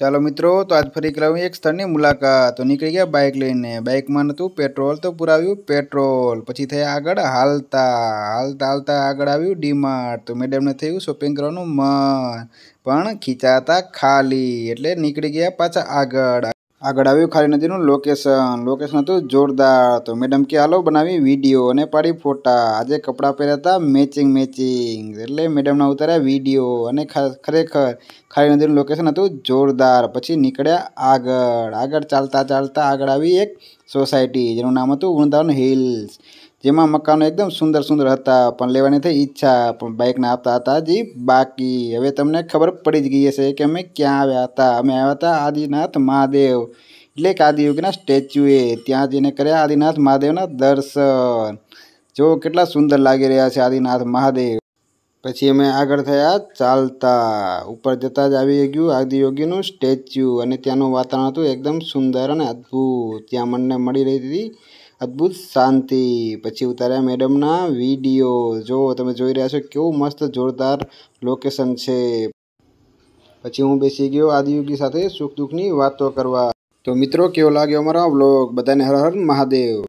ચાલો મિત્રો તો આજ ફરી કરાવી એક સ્થળની મુલાકાત તો નીકળી ગયા બાઇક લઈને બાઇકમાં નહોતું પેટ્રોલ તો પુરાવ્યું પેટ્રોલ પછી થયા આગળ હાલતા હાલતા હાલતા આગળ આવ્યું ડીમાર્ટ તો મેડમને થયું શોપિંગ કરવાનું મન પણ ખીચાતા ખાલી એટલે નીકળી ગયા પાછા આગળ આગળ આવ્યું ખાલી નદીનું લોકેશન લોકેશન હતું જોરદાર તો મેડમ કે હાલો બનાવી વિડીયો અને પાડી ફોટા આજે કપડાં પહેર્યા હતા મેચિંગ મેચિંગ એટલે મેડમના ઉતાર્યા વિડીયો અને ખરેખર ખાલી નદીનું લોકેશન હતું જોરદાર પછી નીકળ્યા આગળ આગળ ચાલતા ચાલતા આગળ આવી એક સોસાયટી જેનું નામ હતું વૃંદાવન હિલ્સ જેમાં મકાનો એકદમ સુંદર સુંદર હતા પણ લેવાની થઈ ઈચ્છા પણ બાઇકના આપતા હતા હજી બાકી હવે તમને ખબર પડી જ ગઈ હશે કે અમે ક્યાં આવ્યા હતા અમે આવ્યા હતા આદિનાથ મહાદેવ એટલે કે આદિયોગીના સ્ટેચ્યુએ ત્યાં જઈને કર્યા આદિનાથ મહાદેવના દર્શન જો કેટલા સુંદર લાગી રહ્યા છે આદિનાથ મહાદેવ પછી અમે આગળ થયા ચાલતા ઉપર જતા જ આવી ગયું આદિયોગીનું સ્ટેચ્યુ અને ત્યાંનું વાતાવરણ હતું એકદમ સુંદર અને અદ્ભુત ત્યાં મનને મળી રહી હતી અદ્ભુત શાંતિ પછી ઉતાર્યા મેડમના વિડીયો જો તમે જોઈ રહ્યા છો કેવું મસ્ત જોરદાર લોકેશન છે પછી હું બેસી ગયો આદિયોગી સાથે સુખ દુઃખની વાતો કરવા તો મિત્રો કેવો લાગ્યો અમારો બ્લોગ બધાને હર હર મહાદેવ